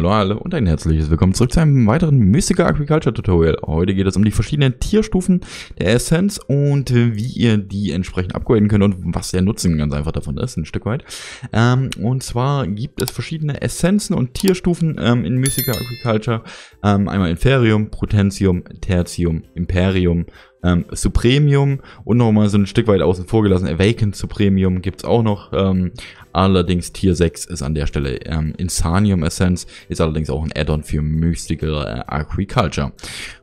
Hallo alle und ein herzliches Willkommen zurück zu einem weiteren Mystical Agriculture Tutorial. Heute geht es um die verschiedenen Tierstufen der Essenz und äh, wie ihr die entsprechend upgraden könnt und was der Nutzen ganz einfach davon ist, ein Stück weit. Ähm, und zwar gibt es verschiedene Essenzen und Tierstufen ähm, in Mystical Agriculture. Ähm, einmal Inferium, Protentium, Tertium, Imperium ähm, Supremium und nochmal so ein Stück weit außen vor gelassen. Awakened Supremium gibt es auch noch. Ähm, allerdings Tier 6 ist an der Stelle. Ähm, Insanium Essence ist allerdings auch ein Add-on für Mystical äh, Agriculture.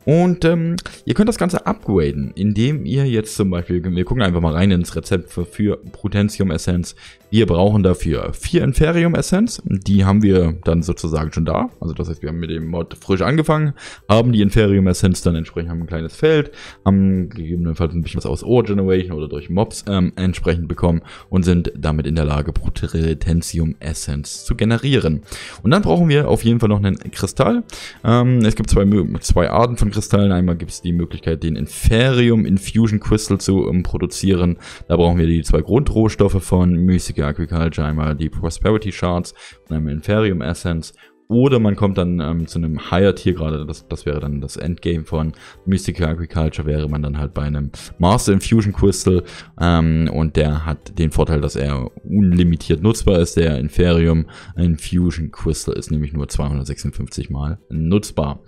Und ähm, ihr könnt das Ganze upgraden, indem ihr jetzt zum Beispiel, wir gucken einfach mal rein ins Rezept für, für Prudentium Essence. Wir brauchen dafür vier Inferium Essence. Die haben wir dann sozusagen schon da. Also das heißt, wir haben mit dem Mod frisch angefangen, haben die Inferium Essence dann entsprechend, haben ein kleines Feld, haben gegebenenfalls ein bisschen was aus Ore Generation oder durch Mobs ähm, entsprechend bekommen und sind damit in der Lage, Proteritensium Essence zu generieren. Und dann brauchen wir auf jeden Fall noch einen Kristall. Ähm, es gibt zwei, zwei Arten von Kristallen. Einmal gibt es die Möglichkeit, den Inferium Infusion Crystal zu ähm, produzieren. Da brauchen wir die zwei Grundrohstoffe von Mystica Agriculture. Einmal die Prosperity Shards und einmal Inferium Essence. Oder man kommt dann ähm, zu einem Higher Tier gerade, das, das wäre dann das Endgame von Mystic Agriculture, wäre man dann halt bei einem Master Infusion Crystal ähm, und der hat den Vorteil, dass er unlimitiert nutzbar ist. Der Inferium Infusion Crystal ist nämlich nur 256 mal nutzbar.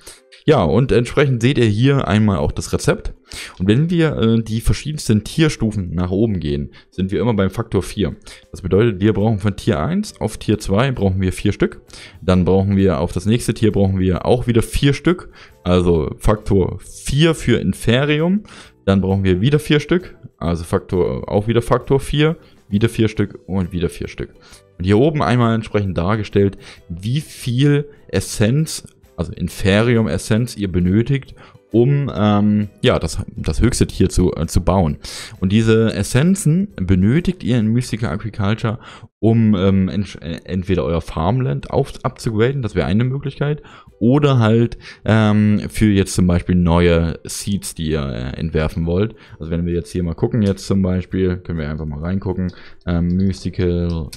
Ja, und entsprechend seht ihr hier einmal auch das Rezept. Und wenn wir äh, die verschiedensten Tierstufen nach oben gehen, sind wir immer beim Faktor 4. Das bedeutet, wir brauchen von Tier 1 auf Tier 2 brauchen wir 4 Stück. Dann brauchen wir auf das nächste Tier brauchen wir auch wieder 4 Stück. Also Faktor 4 für Inferium. Dann brauchen wir wieder 4 Stück. Also Faktor, auch wieder Faktor 4 wieder 4 Stück und wieder 4 Stück. Und hier oben einmal entsprechend dargestellt, wie viel Essenz, also Inferium Essenz ihr benötigt, um ähm, ja, das, das höchste Tier zu, äh, zu bauen. Und diese Essenzen benötigt ihr in Mystical Agriculture, um ähm, ent äh, entweder euer Farmland auf abzugraden, das wäre eine Möglichkeit, oder halt ähm, für jetzt zum Beispiel neue Seeds, die ihr äh, entwerfen wollt. Also wenn wir jetzt hier mal gucken, jetzt zum Beispiel, können wir einfach mal reingucken, ähm, Mystical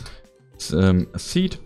ähm, Seed.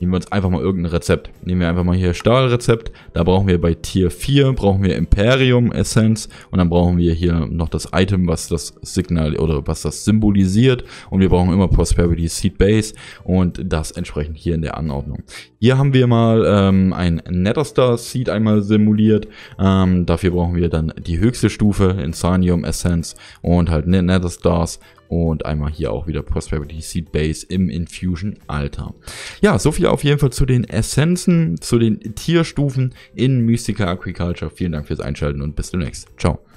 Nehmen wir uns einfach mal irgendein Rezept. Nehmen wir einfach mal hier Stahlrezept. Da brauchen wir bei Tier 4, brauchen wir Imperium Essence. Und dann brauchen wir hier noch das Item, was das Signal oder was das symbolisiert. Und wir brauchen immer Prosperity Seed Base. Und das entsprechend hier in der Anordnung. Hier haben wir mal ähm, ein Netherstar Seed einmal simuliert. Ähm, dafür brauchen wir dann die höchste Stufe, Insanium Essence und halt Netherstars. Und einmal hier auch wieder Prosperity Seed Base im Infusion Alter. Ja, so viel auf jeden Fall zu den Essenzen, zu den Tierstufen in Mystica Aquaculture. Vielen Dank fürs Einschalten und bis demnächst. Ciao.